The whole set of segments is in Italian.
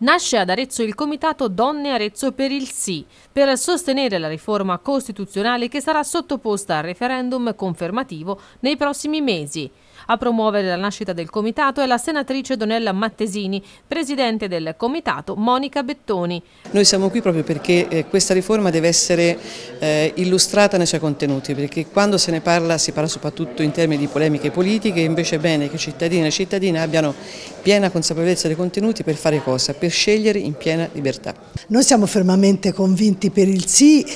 Nasce ad Arezzo il Comitato Donne Arezzo per il Sì, per sostenere la riforma costituzionale che sarà sottoposta al referendum confermativo nei prossimi mesi. A promuovere la nascita del comitato è la senatrice Donella Mattesini, presidente del comitato Monica Bettoni. Noi siamo qui proprio perché eh, questa riforma deve essere eh, illustrata nei suoi contenuti, perché quando se ne parla si parla soprattutto in termini di polemiche politiche, invece è bene che i cittadini e le cittadine abbiano piena consapevolezza dei contenuti per fare cosa? Per scegliere in piena libertà. Noi siamo fermamente convinti per il sì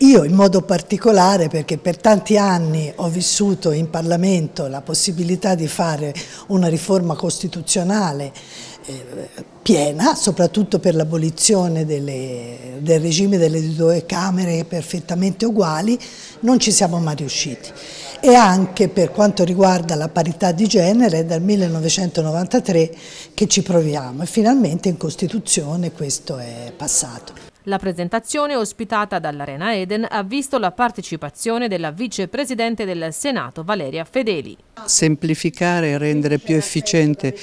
io in modo particolare perché per tanti anni ho vissuto in Parlamento la possibilità di fare una riforma costituzionale eh, piena, soprattutto per l'abolizione del regime delle due Camere perfettamente uguali, non ci siamo mai riusciti e anche per quanto riguarda la parità di genere è dal 1993 che ci proviamo e finalmente in Costituzione questo è passato. La presentazione ospitata dall'Arena Eden ha visto la partecipazione della vicepresidente del Senato Valeria Fedeli. Semplificare e rendere più efficiente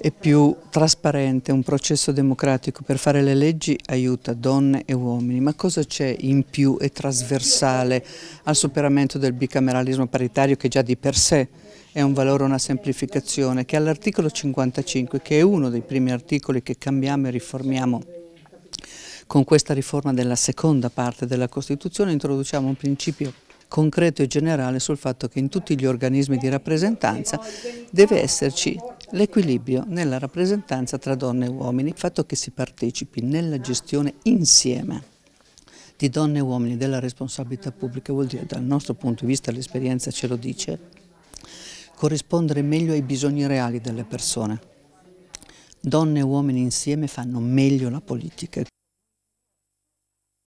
e più trasparente, un processo democratico per fare le leggi aiuta donne e uomini, ma cosa c'è in più e trasversale al superamento del bicameralismo paritario che già di per sé è un valore, una semplificazione, che all'articolo 55, che è uno dei primi articoli che cambiamo e riformiamo con questa riforma della seconda parte della Costituzione, introduciamo un principio concreto e generale sul fatto che in tutti gli organismi di rappresentanza deve esserci L'equilibrio nella rappresentanza tra donne e uomini, il fatto che si partecipi nella gestione insieme di donne e uomini della responsabilità pubblica vuol dire, dal nostro punto di vista l'esperienza ce lo dice, corrispondere meglio ai bisogni reali delle persone. Donne e uomini insieme fanno meglio la politica.